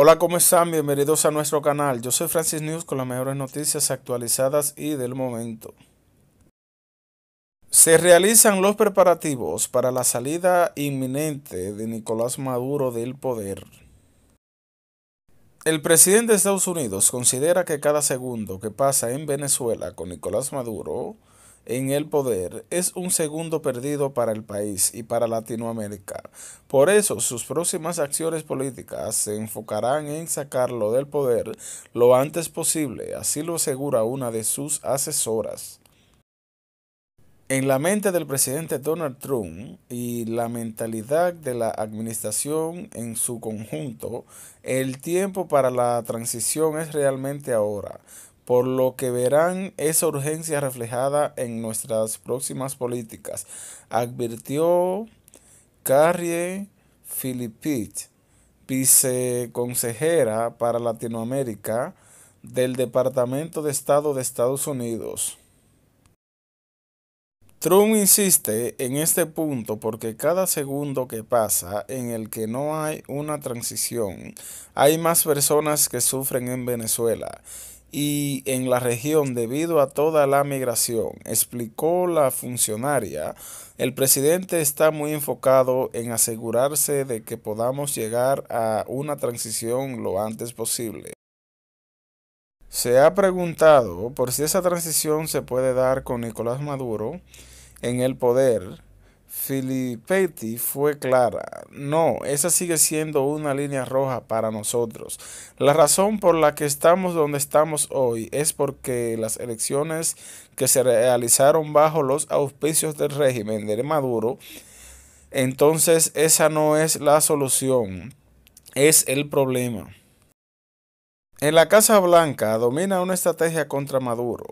Hola, ¿cómo están? Bienvenidos a nuestro canal. Yo soy Francis News con las mejores noticias actualizadas y del momento. Se realizan los preparativos para la salida inminente de Nicolás Maduro del poder. El presidente de Estados Unidos considera que cada segundo que pasa en Venezuela con Nicolás Maduro en el poder es un segundo perdido para el país y para Latinoamérica. Por eso sus próximas acciones políticas se enfocarán en sacarlo del poder lo antes posible, así lo asegura una de sus asesoras. En la mente del presidente Donald Trump y la mentalidad de la administración en su conjunto, el tiempo para la transición es realmente ahora por lo que verán esa urgencia reflejada en nuestras próximas políticas, advirtió Carrie Philippit, viceconsejera para Latinoamérica del Departamento de Estado de Estados Unidos. Trump insiste en este punto porque cada segundo que pasa en el que no hay una transición, hay más personas que sufren en Venezuela y en la región debido a toda la migración, explicó la funcionaria. El presidente está muy enfocado en asegurarse de que podamos llegar a una transición lo antes posible. Se ha preguntado por si esa transición se puede dar con Nicolás Maduro en el poder Filipetti fue clara. No, esa sigue siendo una línea roja para nosotros. La razón por la que estamos donde estamos hoy es porque las elecciones que se realizaron bajo los auspicios del régimen de Maduro, entonces esa no es la solución, es el problema. En la Casa Blanca domina una estrategia contra Maduro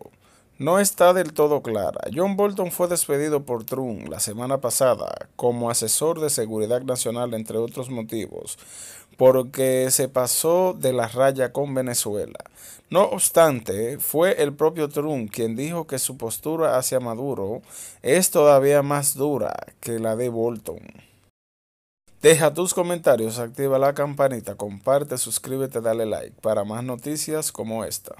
no está del todo clara. John Bolton fue despedido por Trump la semana pasada como asesor de seguridad nacional, entre otros motivos, porque se pasó de la raya con Venezuela. No obstante, fue el propio Trump quien dijo que su postura hacia Maduro es todavía más dura que la de Bolton. Deja tus comentarios, activa la campanita, comparte, suscríbete, dale like para más noticias como esta.